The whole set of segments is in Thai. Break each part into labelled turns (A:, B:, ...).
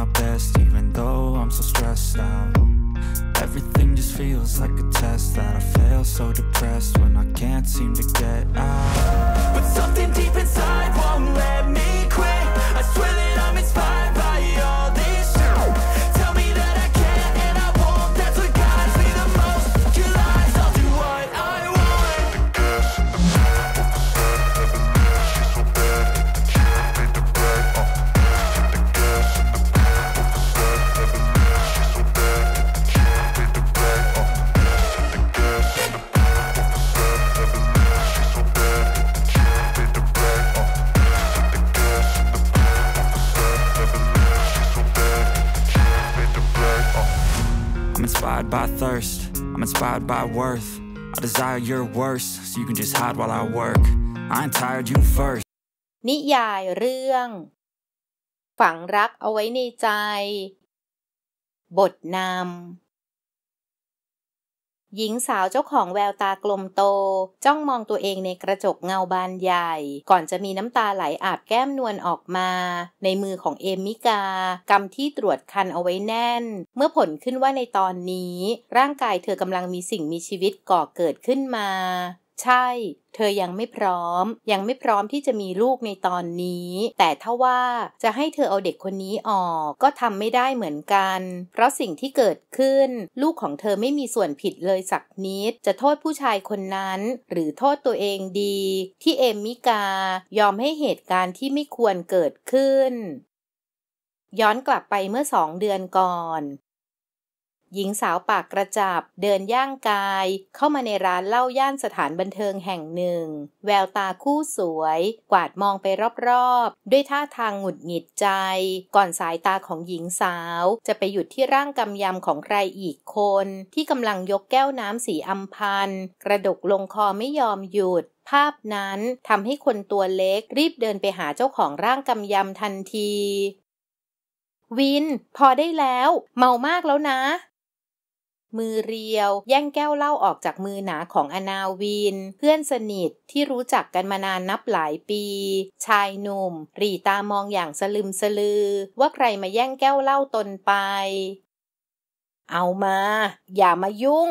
A: my best even though I'm so stressed out Everything just feels like a test that I fail so depressed when I can't seem to get out But something deep inspired by thirst, I'm inspired by worth. I desire your worst, so you can just hide while I work. I ain't tired, you first. นิยายเรื่อง ฝังรักเอาไว้ในใจ บทนำหญิงสาวเจ้าของแววตากลมโต จ้องมองตัวเองในกระจกเงาบานใหญ่ ก่อนจะมีน้ำตาไหลอาบแก้มนวลออกมา ในมือของเอมิกากำที่ตรวจคันเอาไว้แน่น เมื่อผลขึ้นว่าในตอนนี้ ร่างกายเธอกำลังมีสิ่งมีชีวิตก่อเกิดขึ้นมาใช่เธอยังไม่พร้อม ยังไม่พร้อมที่จะมีลูกในตอนนี้ แต่ถ้าว่าจะให้เธอเอาเด็กคนนี้ออกก็ทำไม่ได้เหมือนกัน เพราะสิ่งที่เกิดขึ้นลูกของเธอไม่มีส่วนผิดเลยสักนิด จะโทษผู้ชายคนนั้นหรือโทษตัวเองดี ที่เอมมิกายอมให้เหตุการณ์ที่ไม่ควรเกิดขึ้น ย้อนกลับไปเมื่อสองเดือนก่อนหญิงสาวปากกระจับ เดินย่างกาย เข้ามาในร้านเหล้าย่านสถานบันเทิงแห่งหนึ่ง แววตาคู่สวย กวาดมองไปรอบๆ ด้วยท่าทางหงุดหงิดใจ ก่อนสายตาของหญิงสาว จะไปหยุดที่ร่างกำยำของใครอีกคน ที่กำลังยกแก้วน้ำสีอัมพันกระดกลงคอไม่ยอมหยุด ภาพนั้นทำให้คนตัวเล็กรีบเดินไปหาเจ้าของร่างกำยำทันทีวิน พอได้แล้ว เมามากแล้วนะมือเรียวแย่งแก้วเหล้าออกจากมือหนาของอนาวิน เพื่อนสนิทที่รู้จักกันมานานนับหลายปี ชายหนุ่มรีตามองอย่างสลึมสลือว่าใครมาแย่งแก้วเหล้าตนไป เอามาอย่ามายุ่ง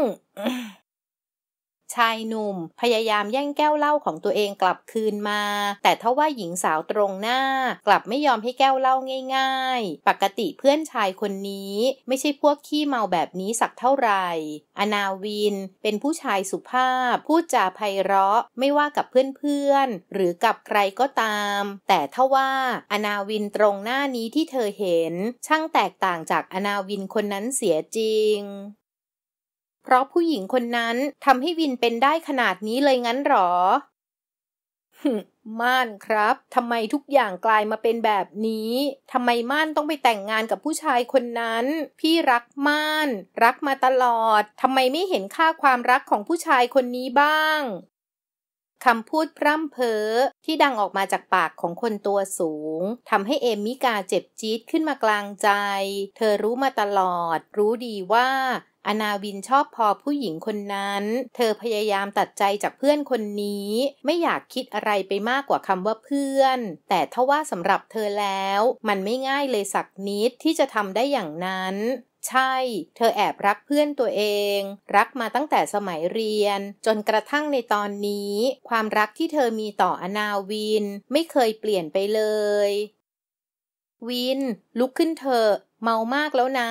A: ชายหนุ่มพยายามแย่งแก้วเหล้าของตัวเองกลับคืนมา แต่ทว่าหญิงสาวตรงหน้ากลับไม่ยอมให้แก้วเหล้าง่ายๆ ปกติเพื่อนชายคนนี้ไม่ใช่พวกขี้เมาแบบนี้สักเท่าไหร่ อนาวินเป็นผู้ชายสุภาพพูดจาไพเราะไม่ว่ากับเพื่อนๆหรือกับใครก็ตาม แต่ทว่า อนาวินตรงหน้านี้ที่เธอเห็น ช่างแตกต่างจากอนาวินคนนั้นเสียจริงเพราะผู้หญิงคนนั้นทำให้วินเป็นได้ขนาดนี้เลยงั้นหรอม่านครับ ทำไมทุกอย่างกลายมาเป็นแบบนี้ ทำไมม่านต้องไปแต่งงานกับผู้ชายคนนั้น พี่รักม่าน รักมาตลอด ทำไมไม่เห็นค่าความรักของผู้ชายคนนี้บ้างคำพูดพร่ำเพ้อที่ดังออกมาจากปากของคนตัวสูงทำให้เอมิกาเจ็บจี๊ดขึ้นมากลางใจ เธอรู้มาตลอด รู้ดีว่าอนาวินชอบพอผู้หญิงคนนั้น เธอพยายามตัดใจจากเพื่อนคนนี้ ไม่อยากคิดอะไรไปมากกว่าคำว่าเพื่อน แต่ทว่าสำหรับเธอแล้ว มันไม่ง่ายเลยสักนิดที่จะทำได้อย่างนั้นใช่ เธอแอบรักเพื่อนตัวเอง รักมาตั้งแต่สมัยเรียน จนกระทั่งในตอนนี้ ความรักที่เธอมีต่ออนาวิน ไม่เคยเปลี่ยนไปเลย วิน ลุกขึ้นเธอ เมามากแล้วนะ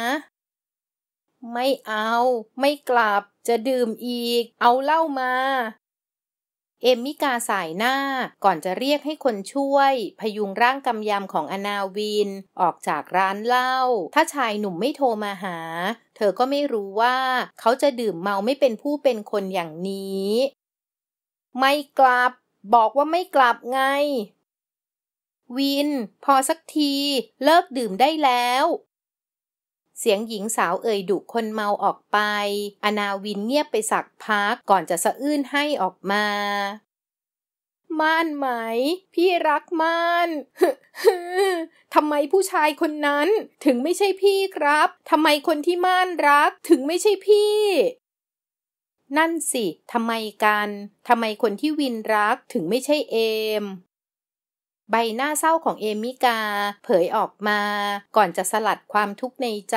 A: ไม่เอา ไม่กลับ จะดื่มอีก เอาเหล้ามาเอมมิกาสายหน้าก่อนจะเรียกให้คนช่วย พยุงร่างกำยำของอนาวิน ออกจากร้านเหล้าถ้าชายหนุ่มไม่โทรมาหา เธอก็ไม่รู้ว่า เขาจะดื่มเมาไม่เป็นผู้เป็นคนอย่างนี้ ไม่กลับ บอกว่าไม่กลับไง วิน พอสักทีเลิกดื่มได้แล้วเสียงหญิงสาวเอ่ยดุคนเมาออกไป อนาวินเงียบไปสักพักก่อนจะสะอื้นให้ออกมา ม่านไหม พี่รักม่าน ทำไมผู้ชายคนนั้นถึงไม่ใช่พี่ครับ ทำไมคนที่ม่านรักถึงไม่ใช่พี่ นั่นสิ ทำไมกัน ทำไมคนที่วินรักถึงไม่ใช่เอมใบหน้าเศร้าของเอมิกาเผยออกมาก่อนจะสลัดความทุกข์ในใจ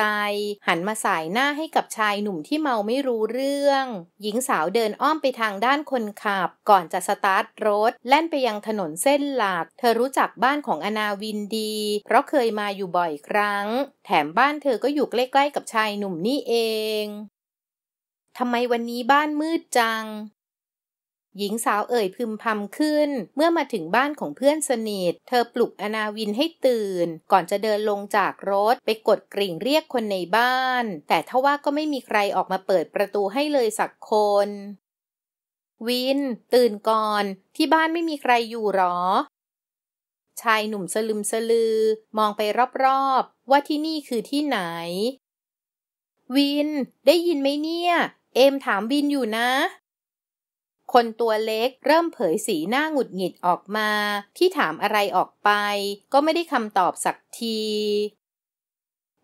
A: หันมาสายหน้าให้กับชายหนุ่มที่เมาไม่รู้เรื่องหญิงสาวเดินอ้อมไปทางด้านคนขับก่อนจะสตาร์ทรถแล่นไปยังถนนเส้นหลักเธอรู้จักบ้านของอนาวินดีเพราะเคยมาอยู่บ่อยครั้ง แถมบ้านเธอก็อยู่ใกล้ๆกับชายหนุ่มนี่เองทำไมวันนี้บ้านมืดจังหญิงสาวเอ่ยพึมพำขึ้น เมื่อมาถึงบ้านของเพื่อนสนิท เธอปลุกอนาวินให้ตื่น ก่อนจะเดินลงจากรถไปกดกริ่งเรียกคนในบ้าน แต่ทว่าก็ไม่มีใครออกมาเปิดประตูให้เลยสักคนวิน ตื่นก่อน ที่บ้านไม่มีใครอยู่หรอ ชายหนุ่มสลึมสลือมองไปรอบๆว่าที่นี่คือที่ไหน วิน ได้ยินไหมเนี่ย เอมถามวินอยู่นะคนตัวเล็กเริ่มเผยสีหน้าหงุดหงิดออกมา ที่ถามอะไรออกไป ก็ไม่ได้คำตอบสักที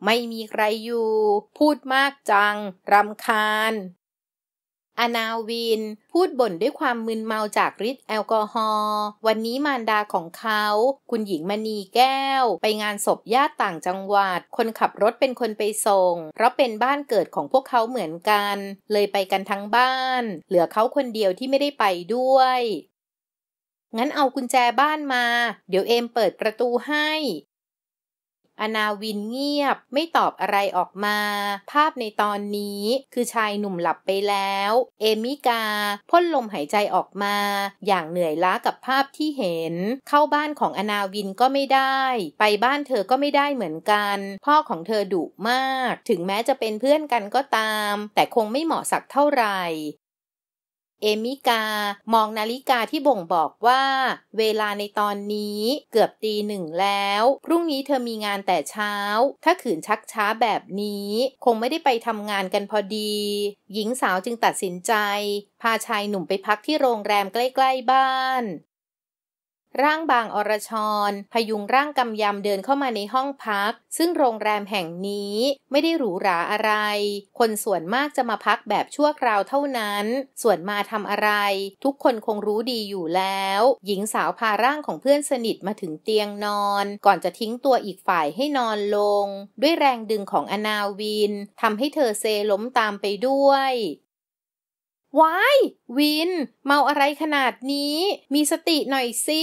A: ไม่มีใครอยู่ พูดมากจังรำคาญอนาวิน พูดบ่นด้วยความมึนเมาจากฤทธิ์แอลกอฮอล์วันนี้มารดาของเขา คุณหญิงมณีแก้ว ไปงานศพญาติต่างจังหวัดคนขับรถเป็นคนไปส่งเพราะเป็นบ้านเกิดของพวกเขาเหมือนกัน เลยไปกันทั้งบ้าน เหลือเขาคนเดียวที่ไม่ได้ไปด้วย งั้นเอากุญแจบ้านมา เดี๋ยวเอมเปิดประตูให้อนาวินเงียบไม่ตอบอะไรออกมา ภาพในตอนนี้คือชายหนุ่มหลับไปแล้ว เอมิกาพ่นลมหายใจออกมา อย่างเหนื่อยล้ากับภาพที่เห็น เข้าบ้านของอนาวินก็ไม่ได้ ไปบ้านเธอก็ไม่ได้เหมือนกัน พ่อของเธอดุมาก ถึงแม้จะเป็นเพื่อนกันก็ตาม แต่คงไม่เหมาะสักเท่าไหร่เอมิกามองนาฬิกาที่บ่งบอกว่า เวลาในตอนนี้เกือบตีหนึ่งแล้วพรุ่งนี้เธอมีงานแต่เช้า ถ้าขืนชักช้าแบบนี้ คงไม่ได้ไปทำงานกันพอดี หญิงสาวจึงตัดสินใจ พาชายหนุ่มไปพักที่โรงแรมใกล้ ๆบ้านร่างบางอรชร พยุงร่างกำยำเดินเข้ามาในห้องพักซึ่งโรงแรมแห่งนี้ไม่ได้หรูหราอะไร คนส่วนมากจะมาพักแบบชั่วคราวเท่านั้น ส่วนมาทำอะไร ทุกคนคงรู้ดีอยู่แล้ว หญิงสาวพาร่างของเพื่อนสนิทมาถึงเตียงนอน ก่อนจะทิ้งตัวอีกฝ่ายให้นอนลง ด้วยแรงดึงของอนาวินทำให้เธอเซล้มตามไปด้วยวายวิน เมาอะไรขนาดนี้ มีสติหน่อยสิ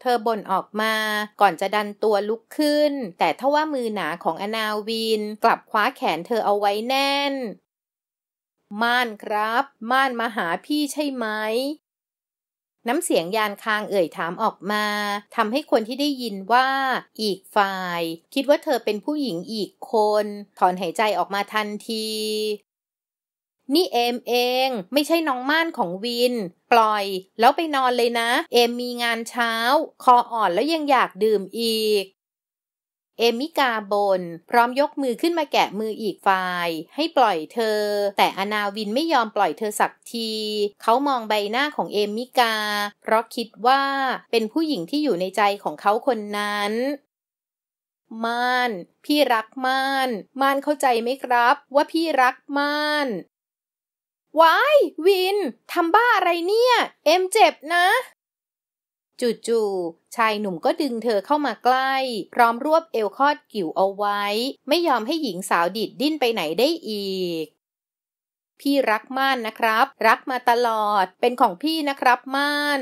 A: เธอบ่นออกมาก่อนจะดันตัวลุกขึ้น แต่ทว่ามือหนาของอนาวิน กลับคว้าแขนเธอเอาไว้แน่น ม่านครับ ม่านมาหาพี่ใช่ไหม น้ำเสียงยานคางเอ่ยถามออกมาทำให้คนที่ได้ยินว่าอีกฝ่าย คิดว่าเธอเป็นผู้หญิงอีกคน ถอนหายใจออกมาทันทีนี่เอมเอง ไม่ใช่น้องม่านของวิน ปล่อย แล้วไปนอนเลยนะ เอมมีงานเช้า คออ่อนแล้วยังอยากดื่มอีก เอมิกาบนพร้อมยกมือขึ้นมาแกะมืออีกฝ่ายให้ปล่อยเธอ แต่อนาวินไม่ยอมปล่อยเธอสักที เขามองใบหน้าของเอมิกา เพราะคิดว่าเป็นผู้หญิงที่อยู่ในใจของเขาคนนั้นม่านพี่รักม่านม่านเข้าใจไหมครับ ว่าพี่รักม่านวายวิน ทำบ้าอะไรเนี่ย เอ็มเจ็บนะจู่ๆชายหนุ่มก็ดึงเธอเข้ามาใกล้พร้อมรวบเอวคอดกิ่วเอาไว้ ไม่ยอมให้หญิงสาวดิดดิ้นไปไหนได้อีก พี่รักม่านนะครับ รักมาตลอดเป็นของพี่นะครับม่าน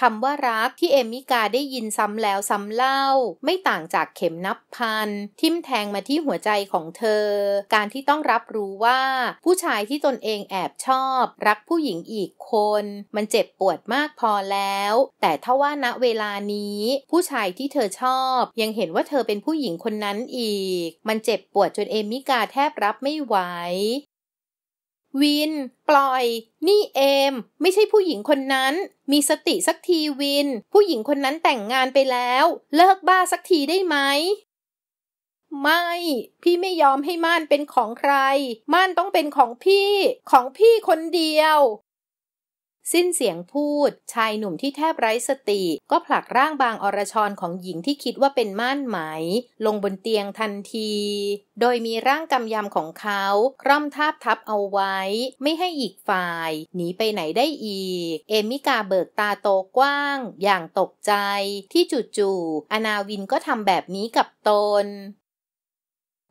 A: คำว่ารักที่เอมิกาได้ยินซ้ำแล้วซ้ำเล่า ไม่ต่างจากเข็มนับพัน ทิ่มแทงมาที่หัวใจของเธอ การที่ต้องรับรู้ว่าผู้ชายที่ตนเองแอบชอบ รักผู้หญิงอีกคน มันเจ็บปวดมากพอแล้ว แต่ถ้าว่าณเวลานี้ผู้ชายที่เธอชอบ ยังเห็นว่าเธอเป็นผู้หญิงคนนั้นอีก มันเจ็บปวดจนเอมิกาแทบรับไม่ไหววิน ปล่อย นี่เอม ไม่ใช่ผู้หญิงคนนั้น มีสติสักทีวิน ผู้หญิงคนนั้นแต่งงานไปแล้ว เลิกบ้าสักทีได้ไหม ไม่ พี่ไม่ยอมให้ม่านเป็นของใคร ม่านต้องเป็นของพี่ ของพี่คนเดียวสิ้นเสียงพูดชายหนุ่มที่แทบไร้สติ ก็ผลักร่างบางอรชรของหญิงที่คิดว่าเป็นม่านไหม ลงบนเตียงทันที โดยมีร่างกำยำของเขาคร่อมทาบทับเอาไว้ ไม่ให้อีกฝ่ายหนีไปไหนได้อีก เอมิกาเบิกตาโตกว้างอย่างตกใจที่จู่ๆ อนาวินก็ทำแบบนี้กับตน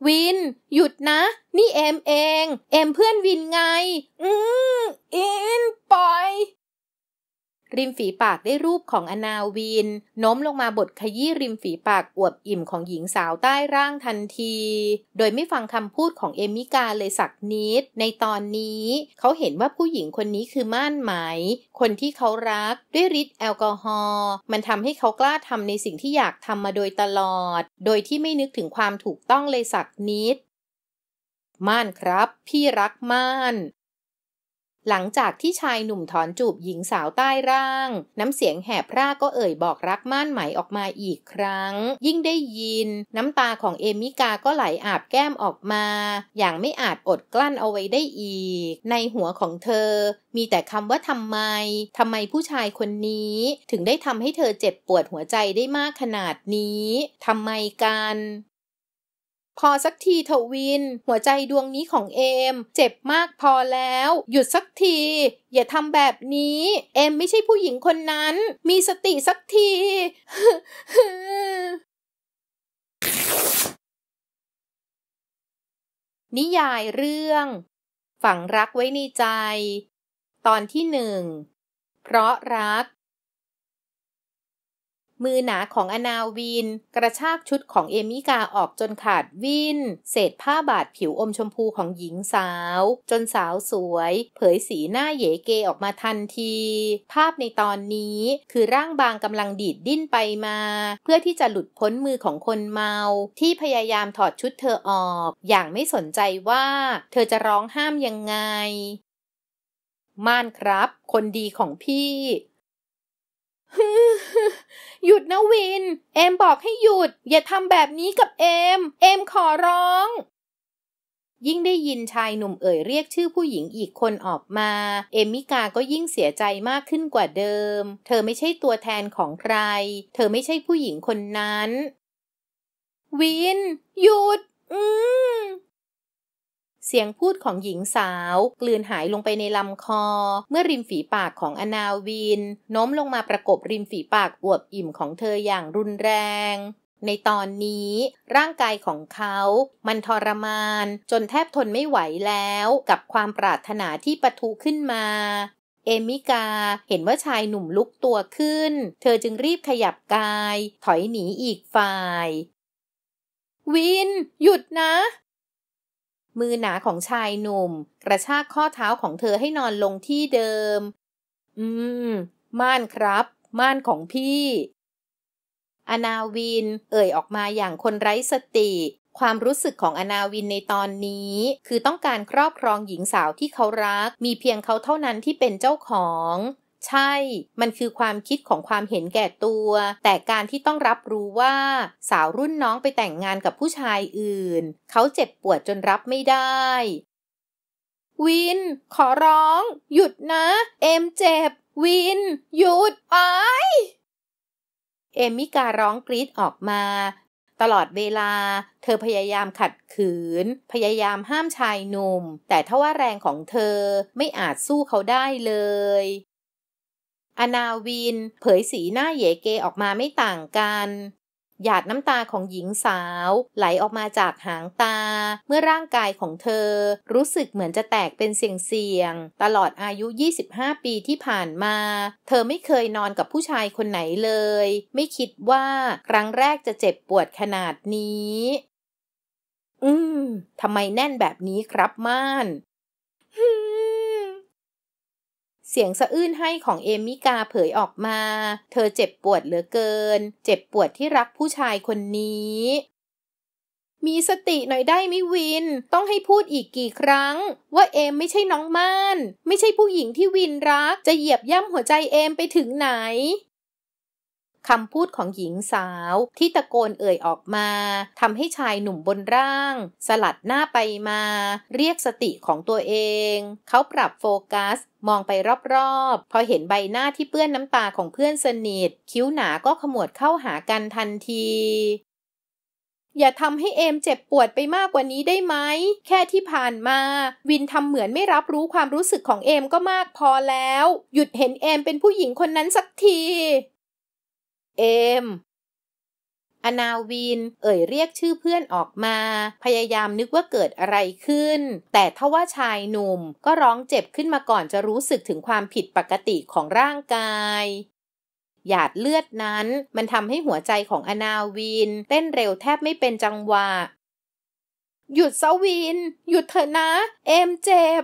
A: วินหยุดนะ นี่เอมเองเอมเพื่อนวินไง อืมอินปล่อยริมฝีปากได้รูปของอนาวินโน้มลงมาบทขยี้ริมฝีปากอวบอิ่มของหญิงสาวใต้ร่างทันทีโดยไม่ฟังคำพูดของเอมิกาเลยสักนิดในตอนนี้เขาเห็นว่าผู้หญิงคนนี้คือม่านไหม คนที่เขารักด้วยฤทธิ์แอลกอฮอล์มันทำให้เขากล้าทำในสิ่งที่อยากทำมาโดยตลอดโดยที่ไม่นึกถึงความถูกต้องเลยสักนิดม่านครับพี่รักม่านหลังจากที่ชายหนุ่มถอนจูบหญิงสาวใต้ร่าง น้ำเสียงแหบพร่าก็เอ่ยบอกรักม่านไหมออกมาอีกครั้ง ยิ่งได้ยินน้ำตาของเอมิกาก็ไหลอาบแก้มออกมา อย่างไม่อาจอดกลั้นเอาไว้ได้อีก ในหัวของเธอมีแต่คำว่าทำไม ทำไมผู้ชายคนนี้ถึงได้ทำให้เธอเจ็บปวดหัวใจได้มากขนาดนี้ ทำไมกันพอสักทีเถวิน หัวใจดวงนี้ของเอม เจ็บมากพอแล้ว หยุดสักที อย่าทำแบบนี้ เอมไม่ใช่ผู้หญิงคนนั้น มีสติสักทีนิยายเรื่อง ฝังรักไว้ในใจ ตอนที่หนึ่งเพราะรักมือหนาของอนาวินกระชากชุดของเอมิกาออกจนขาดวินเศษผ้าบาดผิวอมชมพูของหญิงสาวจนสาวสวยเผยสีหน้าเยเกออกมาทันทีภาพในตอนนี้คือร่างบางกำลังดีดดิ้นไปมาเพื่อที่จะหลุดพ้นมือของคนเมาที่พยายามถอดชุดเธอออกอย่างไม่สนใจว่าเธอจะร้องห้ามยังไง ม่านครับ คนดีของพี่หยุดนะวิน เอมบอกให้หยุด อย่าทำแบบนี้กับเอม เอมขอร้อง ยิ่งได้ยินชายหนุ่มเอ่ยเรียกชื่อผู้หญิงอีกคนออกมา เอมิกาก็ยิ่งเสียใจมากขึ้นกว่าเดิม เธอไม่ใช่ตัวแทนของใคร เธอไม่ใช่ผู้หญิงคนนั้น วิน หยุด อืมเสียงพูดของหญิงสาว กลืนหายลงไปในลำคอ เมื่อริมฝีปากของอนาวินโน้มลงมาประกบริมฝีปากอวบอิ่มของเธออย่างรุนแรง ในตอนนี้ร่างกายของเขา มันทรมาน จนแทบทนไม่ไหวแล้วกับความปรารถนาที่ปะทุขึ้นมา เอมิกาเห็นว่าชายหนุ่มลุกตัวขึ้น เธอจึงรีบขยับกาย ถอยหนีอีกฝ่ายวิน หยุดนะมือหนาของชายหนุ่ม กระชากข้อเท้าของเธอให้นอนลงที่เดิม อืม ม่านครับ ม่านของพี่ อนาวิน เอ่ยออกมาอย่างคนไร้สติ ความรู้สึกของอนาวินในตอนนี้ คือต้องการครอบครองหญิงสาวที่เขารัก มีเพียงเขาเท่านั้นที่เป็นเจ้าของใช่ มันคือความคิดของความเห็นแก่ตัว แต่การที่ต้องรับรู้ว่าสาวรุ่นน้องไปแต่งงานกับผู้ชายอื่น เขาเจ็บปวดจนรับไม่ได้ วิน ขอร้อง หยุดนะ เอมเจ็บ วิน หยุดไอเอมิการ้องกรีดออกมา ตลอดเวลา เธอพยายามขัดขืน พยายามห้ามชายหนุ่ม แต่ทว่าแรงของเธอไม่อาจสู้เขาได้เลยอนาวินเผยสีหน้าเยเกออกมาไม่ต่างกัน หยาดน้ำตาของหญิงสาว ไหลออกมาจากหางตา เมื่อร่างกายของเธอ รู้สึกเหมือนจะแตกเป็นเสี่ยงๆตลอดอายุ 25 ปีที่ผ่านมา เธอไม่เคยนอนกับผู้ชายคนไหนเลย ไม่คิดว่าครั้งแรกจะเจ็บปวดขนาดนี้ อืม ทำไมแน่นแบบนี้ครับม่านฮึเสียงสะอื้นให้ของเอมิกาเผยออกมา เธอเจ็บปวดเหลือเกิน เจ็บปวดที่รักผู้ชายคนนี้ มีสติหน่อยได้มิวิน ต้องให้พูดอีกกี่ครั้ง ว่าเอมไม่ใช่น้องม่าน ไม่ใช่ผู้หญิงที่วินรัก จะเหยียบย่ำหัวใจเอมไปถึงไหนคำพูดของหญิงสาวที่ตะโกนเอ่ยออกมาทำให้ชายหนุ่มบนร่าง สลัดหน้าไปมา เรียกสติของตัวเอง เขาปรับโฟกัส มองไปรอบๆ พอเห็นใบหน้าที่เปื้อนน้ำตาของเพื่อนสนิท คิ้วหนาก็ขมวดเข้าหากันทันที อย่าทำให้เอมเจ็บปวดไปมากกว่านี้ได้ไหมแค่ที่ผ่านมา วินทำเหมือนไม่รับรู้ความรู้สึกของเอมก็มากพอแล้ว หยุดเห็นเอมเป็นผู้หญิงคนนั้นสักทีเอมอนาวิน เอ่ยเรียกชื่อเพื่อนออกมา พยายามนึกว่าเกิดอะไรขึ้น แต่ทว่าชายหนุ่มก็ร้องเจ็บขึ้นมาก่อนจะรู้สึกถึงความผิดปกติของร่างกาย หยาดเลือดนั้นมันทำให้หัวใจของอนาวินเต้นเร็วแทบไม่เป็นจังหวะ หยุดเวิน หยุดเถอะนะ เอมเจ็บ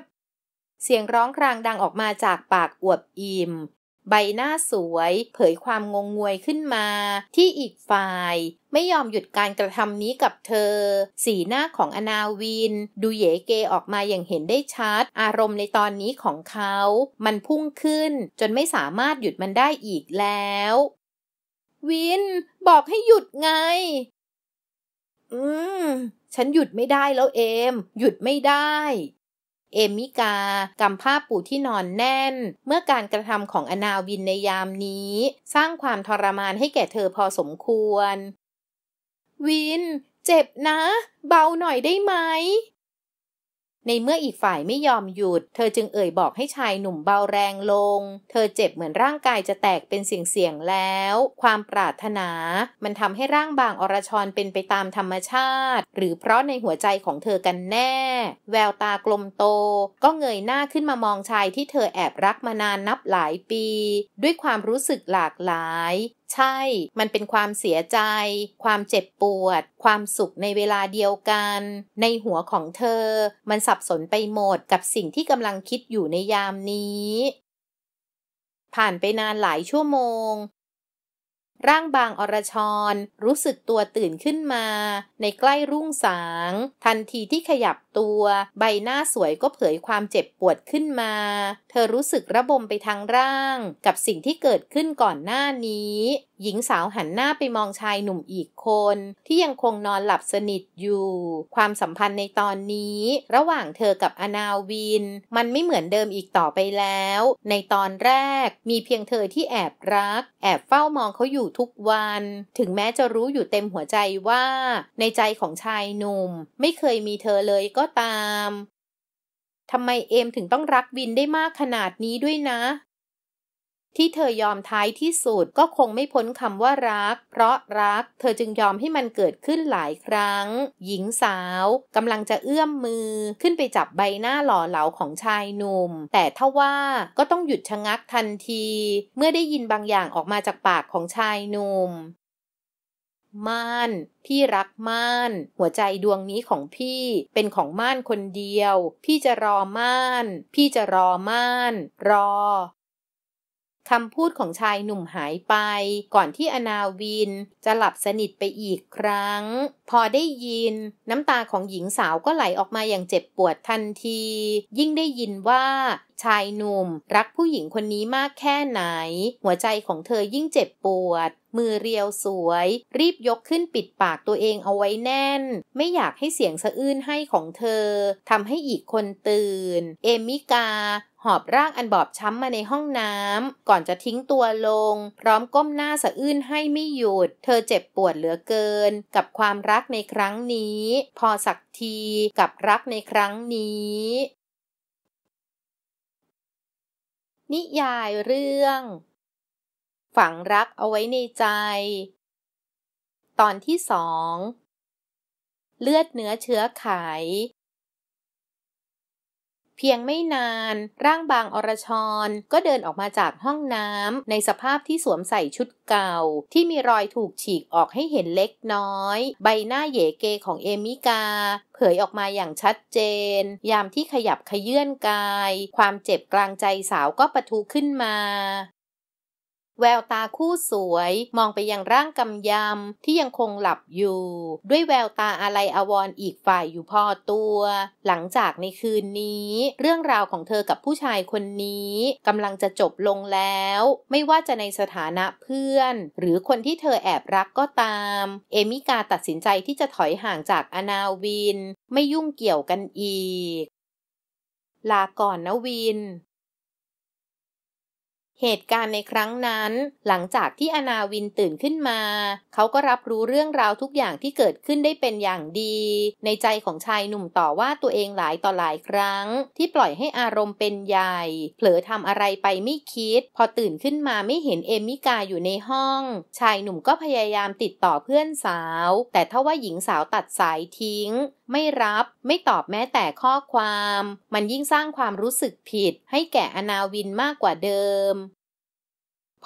A: เสียงร้องครางดังออกมาจากปากอวบอิ่มใบหน้าสวย เผยความงงงวยขึ้นมา ที่อีกฝ่ายไม่ยอมหยุดการกระทำนี้กับเธอ สีหน้าของอนาวิน ดูเยเกออกมาอย่างเห็นได้ชัดอารมณ์ในตอนนี้ของเขา มันพุ่งขึ้น จนไม่สามารถหยุดมันได้อีกแล้ว วิน บอกให้หยุดไง อืมฉันหยุดไม่ได้แล้วเอม หยุดไม่ได้เอมิกา กำผ้าปูที่นอนแน่น เมื่อการกระทำของอนาวินในยามนี้ สร้างความทรมานให้แก่เธอพอสมควร วิน เจ็บนะ เบาหน่อยได้ไหมในเมื่ออีกฝ่ายไม่ยอมหยุด เธอจึงเอ่ยบอกให้ชายหนุ่มเบาแรงลง เธอเจ็บเหมือนร่างกายจะแตกเป็นเสียงๆแล้ว ความปรารถนามันทำให้ร่างบางอรชรเป็นไปตามธรรมชาติ หรือเพราะในหัวใจของเธอกันแน่ แววตากลมโตก็เงยหน้าขึ้นมามองชายที่เธอแอบรักมานานนับหลายปี ด้วยความรู้สึกหลากหลายใช่ มันเป็นความเสียใจ ความเจ็บปวด ความสุขในเวลาเดียวกัน ในหัวของเธอ มันสับสนไปหมดกับสิ่งที่กำลังคิดอยู่ในยามนี้ ผ่านไปนานหลายชั่วโมง ร่างบางอรชรรู้สึกตัวตื่นขึ้นมา ในใกล้รุ่งสาง ทันทีที่ขยับตัว ใบหน้าสวยก็เผยความเจ็บปวดขึ้นมาเธอรู้สึกระบมไปทั้งร่าง กับสิ่งที่เกิดขึ้นก่อนหน้านี้ หญิงสาวหันหน้าไปมองชายหนุ่มอีกคน ที่ยังคงนอนหลับสนิทอยู่ ความสัมพันธ์ในตอนนี้ ระหว่างเธอกับอนาวิน มันไม่เหมือนเดิมอีกต่อไปแล้ว ในตอนแรกมีเพียงเธอที่แอบรัก แอบเฝ้ามองเขาอยู่ทุกวัน ถึงแม้จะรู้อยู่เต็มหัวใจว่า ในใจของชายหนุ่มไม่เคยมีเธอเลยก็ตามทำไมเอมถึงต้องรักวินได้มากขนาดนี้ด้วยนะ ที่เธอยอมท้ายที่สุดก็คงไม่พ้นคำว่ารัก เพราะรัก เธอจึงยอมให้มันเกิดขึ้นหลายครั้ง หญิงสาวกำลังจะเอื้อมมือขึ้นไปจับใบหน้าหล่อเหลาของชายหนุ่มแต่ทว่าก็ต้องหยุดชะงักทันที เมื่อได้ยินบางอย่างออกมาจากปากของชายหนุ่มม่าน พี่รักม่าน หัวใจดวงนี้ของพี่เป็นของม่านคนเดียว พี่จะรอม่าน พี่จะรอม่าน รอคำพูดของชายหนุ่มหายไป ก่อนที่อนาวินจะหลับสนิทไปอีกครั้ง พอได้ยิน น้ำตาของหญิงสาวก็ไหลออกมาอย่างเจ็บปวดทันที ยิ่งได้ยินว่าชายหนุ่ม รักผู้หญิงคนนี้มากแค่ไหน หัวใจของเธอยิ่งเจ็บปวดมือเรียวสวยรีบยกขึ้นปิดปากตัวเองเอาไว้แน่น ไม่อยากให้เสียงสะอื้นให้ของเธอทำให้อีกคนตื่น เอมิกาหอบร่างอันบอบช้ำมาในห้องน้ำก่อนจะทิ้งตัวลงพร้อมก้มหน้าสะอื้นให้ไม่หยุดเธอเจ็บปวดเหลือเกินกับความรักในครั้งนี้ พอสักทีกับรักในครั้งนี้ นิยายเรื่องฝังรักเอาไว้ในใจ ตอนที่สอง เลือดเนื้อเชื้อไขเพียงไม่นานร่างบางอรชรก็เดินออกมาจากห้องน้ำในสภาพที่สวมใส่ชุดเก่า ที่มีรอยถูกฉีกออกให้เห็นเล็กน้อย ใบหน้าเยเกของเอมิกา เผยออกมาอย่างชัดเจน ยามที่ขยับขยื่นกาย ความเจ็บกลางใจสาวก็ปะทุขึ้นมาแววตาคู่สวยมองไปยังร่างกำยำที่ยังคงหลับอยู่ ด้วยแววตาอะไรอวรรอีกฝ่ายอยู่พอตัว หลังจากในคืนนี้ เรื่องราวของเธอกับผู้ชายคนนี้กำลังจะจบลงแล้ว ไม่ว่าจะในสถานะเพื่อน หรือคนที่เธอแอบรักก็ตาม เอมิกาตัดสินใจที่จะถอยห่างจากอนาวิน ไม่ยุ่งเกี่ยวกันอีก ลาก่อนนะวินเหตุการณ์ในครั้งนั้น หลังจากที่อนาวินตื่นขึ้นมา เขาก็รับรู้เรื่องราวทุกอย่างที่เกิดขึ้นได้เป็นอย่างดี ในใจของชายหนุ่มต่อว่าตัวเองหลายต่อหลายครั้ง ที่ปล่อยให้อารมณ์เป็นใหญ่ เผลอทำอะไรไปไม่คิด พอตื่นขึ้นมาไม่เห็นเอมิกาอยู่ในห้อง ชายหนุ่มก็พยายามติดต่อเพื่อนสาว แต่ทว่าหญิงสาวตัดสายทิ้งไม่รับ ไม่ตอบแม้แต่ข้อความ มันยิ่งสร้างความรู้สึกผิดให้แก่อนาวินมากกว่าเดิม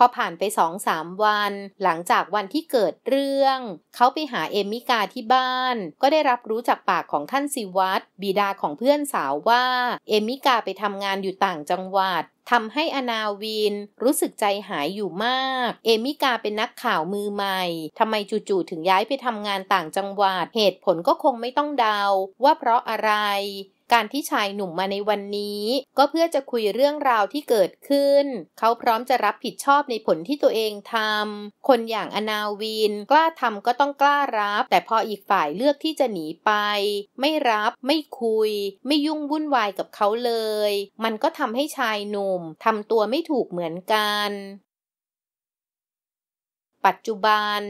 A: พอผ่านไปสองสามวันหลังจากวันที่เกิดเรื่อง เขาไปหาเอมิกาที่บ้าน ก็ได้รับรู้จากปากของท่านสิวัตบิดาของเพื่อนสาวว่าเอมิกาไปทำงานอยู่ต่างจังหวัดทำให้อนาวิน รู้สึกใจหายอยู่มาก เอมิกาเป็นนักข่าวมือใหม่ทำไมจู่ๆถึงย้ายไปทำงานต่างจังหวัด เหตุผลก็คงไม่ต้องเดาว่าเพราะอะไรการที่ชายหนุ่มมาในวันนี้ ก็เพื่อจะคุยเรื่องราวที่เกิดขึ้น เขาพร้อมจะรับผิดชอบในผลที่ตัวเองทำคนอย่างอนาวินกล้าทำก็ต้องกล้ารับ แต่พออีกฝ่ายเลือกที่จะหนีไป ไม่รับ ไม่คุย ไม่ยุ่งวุ่นวายกับเขาเลย มันก็ทำให้ชายหนุ่มทำตัวไม่ถูกเหมือนกัน ปัจจุบัน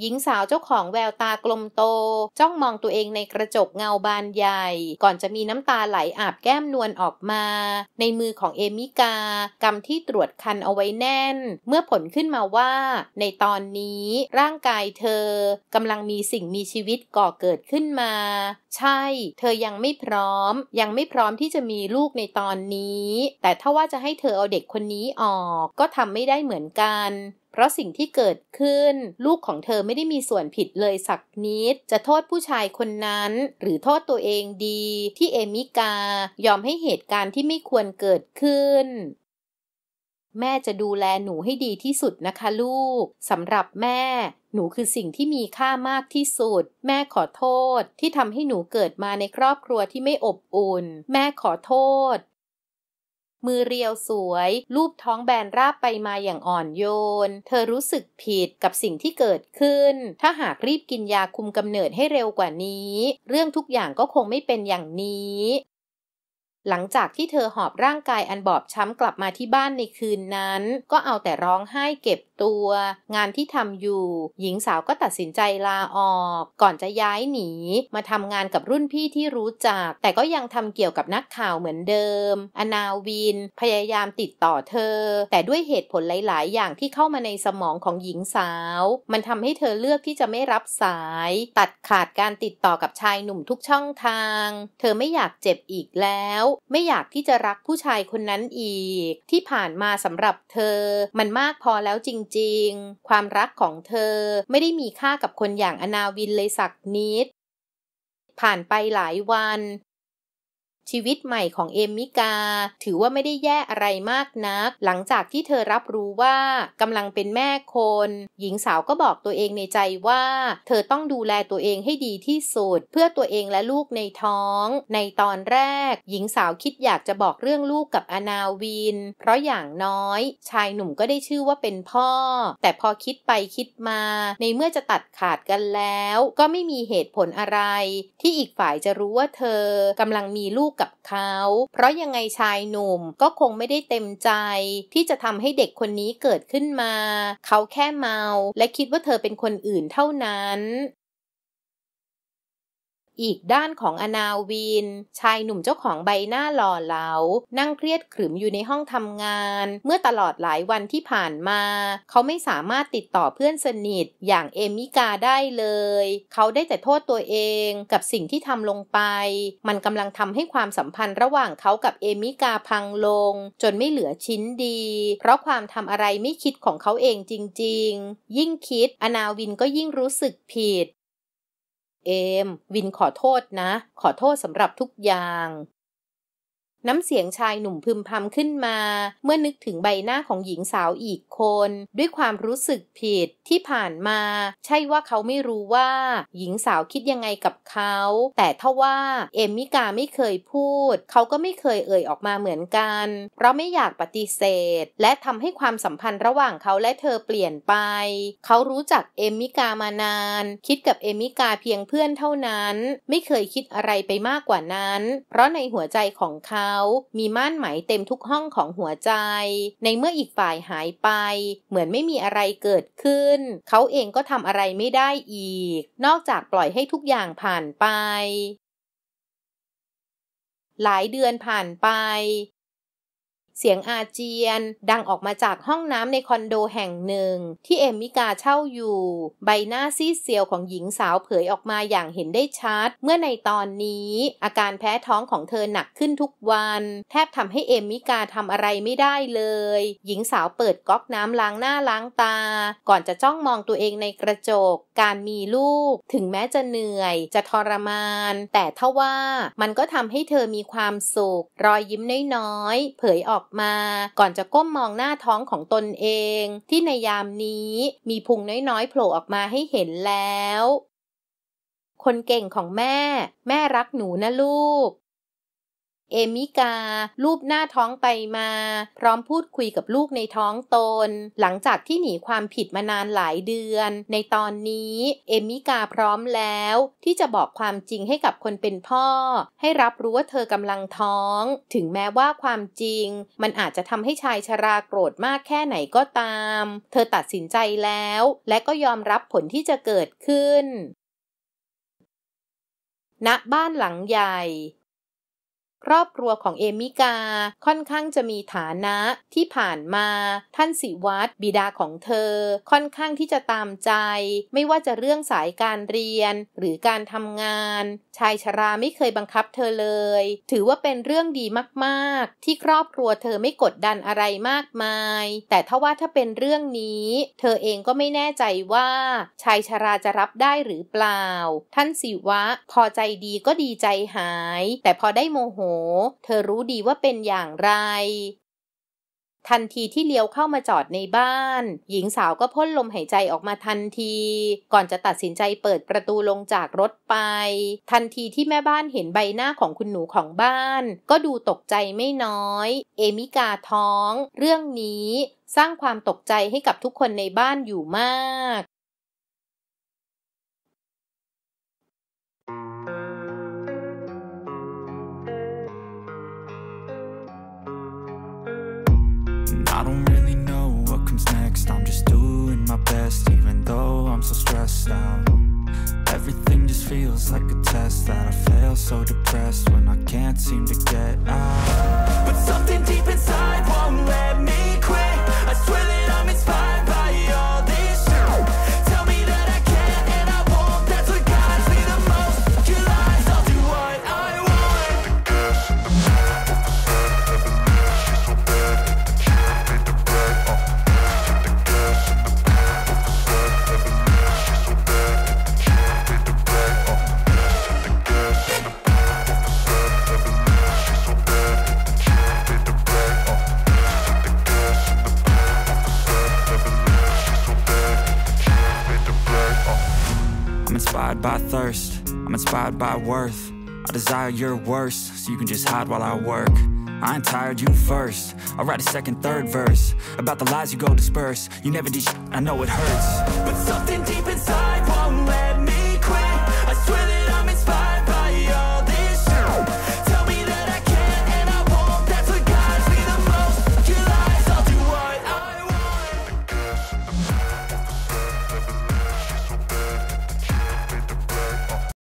A: หญิงสาวเจ้าของแววตากลมโตจ้องมองตัวเองในกระจกเงาบานใหญ่ก่อนจะมีน้ำตาไหลอาบแก้มนวลออกมาในมือของเอมิกากำที่ตรวจคันเอาไว้แน่นเมื่อผลขึ้นมาว่าในตอนนี้ร่างกายเธอกำลังมีสิ่งมีชีวิตก่อเกิดขึ้นมาใช่เธอยังไม่พร้อมยังไม่พร้อมที่จะมีลูกในตอนนี้แต่ถ้าว่าจะให้เธอเอาเด็กคนนี้ออกก็ทำไม่ได้เหมือนกันเพราะสิ่งที่เกิดขึ้น ลูกของเธอไม่ได้มีส่วนผิดเลยสักนิด จะโทษผู้ชายคนนั้น หรือโทษตัวเองดี ที่เอมิกายอมให้เหตุการณ์ที่ไม่ควรเกิดขึ้น แม่จะดูแลหนูให้ดีที่สุดนะคะลูกสำหรับแม่ หนูคือสิ่งที่มีค่ามากที่สุด แม่ขอโทษ ที่ทำให้หนูเกิดมาในครอบครัวที่ไม่อบอุ่น แม่ขอโทษมือเรียวสวย รูปท้องแบนราบไปมาอย่างอ่อนโยน เธอรู้สึกผิดกับสิ่งที่เกิดขึ้น ถ้าหากรีบกินยาคุมกำเนิดให้เร็วกว่านี้ เรื่องทุกอย่างก็คงไม่เป็นอย่างนี้ หลังจากที่เธอหอบร่างกายอันบอบช้ำกลับมาที่บ้านในคืนนั้น ก็เอาแต่ร้องไห้เก็บตัว งานที่ทำอยู่ หญิงสาวก็ตัดสินใจลาออก ก่อนจะย้ายหนี มาทำงานกับรุ่นพี่ที่รู้จัก แต่ก็ยังทำเกี่ยวกับนักข่าวเหมือนเดิม อนาวินพยายามติดต่อเธอ แต่ด้วยเหตุผลหลายๆ อย่างที่เข้ามาในสมองของหญิงสาว มันทำให้เธอเลือกที่จะไม่รับสาย ตัดขาดการติดต่อกับชายหนุ่มทุกช่องทาง เธอไม่อยากเจ็บอีกแล้ว ไม่อยากที่จะรักผู้ชายคนนั้นอีก ที่ผ่านมาสำหรับเธอ มันมากพอแล้วจริงจริงความรักของเธอไม่ได้มีค่ากับคนอย่างอนาวินเลยสักนิด ผ่านไปหลายวันชีวิตใหม่ของเอมมิกา ถือว่าไม่ได้แย่อะไรมากนัก หลังจากที่เธอรับรู้ว่ากำลังเป็นแม่คน หญิงสาวก็บอกตัวเองในใจว่า เธอต้องดูแลตัวเองให้ดีที่สุดเพื่อตัวเองและลูกในท้อง ในตอนแรก หญิงสาวคิดอยากจะบอกเรื่องลูกกับอนาวิน เพราะอย่างน้อย ชายหนุ่มก็ได้ชื่อว่าเป็นพ่อ แต่พอคิดไปคิดมา ในเมื่อจะตัดขาดกันแล้ว ก็ไม่มีเหตุผลอะไร ที่อีกฝ่ายจะรู้ว่าเธอกำลังมีลูกกับเขา เพราะยังไงชายหนุ่มก็คงไม่ได้เต็มใจที่จะทำให้เด็กคนนี้เกิดขึ้นมา เขาแค่เมาและคิดว่าเธอเป็นคนอื่นเท่านั้นอีกด้านของอนาวิน ชายหนุ่มเจ้าของใบหน้าหล่อเหลานั่งเครียดขรึมอยู่ในห้องทำงาน เมื่อตลอดหลายวันที่ผ่านมา เขาไม่สามารถติดต่อเพื่อนสนิทอย่างเอมิกาได้เลย เขาได้แต่โทษตัวเองกับสิ่งที่ทำลงไป มันกำลังทำให้ความสัมพันธ์ระหว่างเขากับเอมิกาพังลงจนไม่เหลือชิ้นดี เพราะความทำอะไรไม่คิดของเขาเองจริงๆ ยิ่งคิดอนาวินก็ยิ่งรู้สึกผิดเอมวินขอโทษนะ ขอโทษสำหรับทุกอย่างน้ำเสียงชายหนุ่มพึมพำขึ้นมา เมื่อนึกถึงใบหน้าของหญิงสาวอีกคน ด้วยความรู้สึกผิดที่ผ่านมา ใช่ว่าเขาไม่รู้ว่าหญิงสาวคิดยังไงกับเขา แต่ทว่าเอมมิกาไม่เคยพูด เขาก็ไม่เคยเอ่ยออกมาเหมือนกันเพราะไม่อยากปฏิเสธและทำให้ความสัมพันธ์ระหว่างเขาและเธอเปลี่ยนไป เขารู้จักเอมมิกามานาน คิดกับเอมมิกาเพียงเพื่อนเท่านั้น ไม่เคยคิดอะไรไปมากกว่านั้น เพราะในหัวใจของเขามีม่านไหมเต็มทุกห้องของหัวใจ ในเมื่ออีกฝ่ายหายไป เหมือนไม่มีอะไรเกิดขึ้น เขาเองก็ทำอะไรไม่ได้อีก นอกจากปล่อยให้ทุกอย่างผ่านไป หลายเดือนผ่านไปเสียงอาเจียนดังออกมาจากห้องน้ำในคอนโดแห่งหนึ่ง ที่เอมิกาเช่าอยู่ ใบหน้าซีดเซียวของหญิงสาวเผยออกมาอย่างเห็นได้ชัด เมื่อในตอนนี้ อาการแพ้ท้องของเธอหนักขึ้นทุกวัน แทบทำให้เอมิกาทำอะไรไม่ได้เลย หญิงสาวเปิดก๊อกน้ำล้างหน้าล้างตา ก่อนจะจ้องมองตัวเองในกระจก การมีลูก ถึงแม้จะเหนื่อย จะทรมาน แต่ทว่ามันก็ทำให้เธอมีความสุขรอยยิ้มน้อยๆเผยออกอกมาก่อนจะก้มมองหน้าท้องของตนเอง ที่ในยามนี้มีพุงน้อยๆโผล่ออกมาให้เห็นแล้ว คนเก่งของแม่แม่รักหนูนะลูกเอมิการูปหน้าท้องไปมา พร้อมพูดคุยกับลูกในท้องตน หลังจากที่หนีความผิดมานานหลายเดือน ในตอนนี้ เอมิกาพร้อมแล้ว ที่จะบอกความจริงให้กับคนเป็นพ่อ ให้รับรู้ว่าเธอกำลังท้อง ถึงแม้ว่าความจริง มันอาจจะทำให้ชายชราโกรธมากแค่ไหนก็ตาม เธอตัดสินใจแล้ว และก็ยอมรับผลที่จะเกิดขึ้นณนะบ้านหลังใหญ่ครอบครัวของเอมิกาค่อนข้างจะมีฐานะที่ผ่านมา ท่านสิวัตรบิดาของเธอ ค่อนข้างที่จะตามใจ ไม่ว่าจะเรื่องสายการเรียนหรือการทำงาน ชายชราไม่เคยบังคับเธอเลย ถือว่าเป็นเรื่องดีมากๆ ที่ครอบครัวเธอไม่กดดันอะไรมากมาย แต่ถ้าว่าถ้าเป็นเรื่องนี้ เธอเองก็ไม่แน่ใจว่าชายชราจะรับได้หรือเปล่า ท่านสิวะพอใจดีก็ดีใจหาย แต่พอได้โมโหเธอรู้ดีว่าเป็นอย่างไร ทันทีที่เลี้ยวเข้ามาจอดในบ้าน หญิงสาวก็พ่นลมหายใจออกมาทันที ก่อนจะตัดสินใจเปิดประตูลงจากรถไป ทันทีที่แม่บ้านเห็นใบหน้าของคุณหนูของบ้าน ก็ดูตกใจไม่น้อย เอมิกาท้อง เรื่องนี้สร้างความตกใจให้กับทุกคนในบ้านอยู่มาก my best even though I'm so stressed out Everything just feels like a test that I fail so depressed when I can't seem to get out But something deep justified by worth I desire your worst, so you can just hide while I work I ain't tired, you first I'll write a second, third verse About the lies you go disperse You never did I know it hurts But something deep inside won't let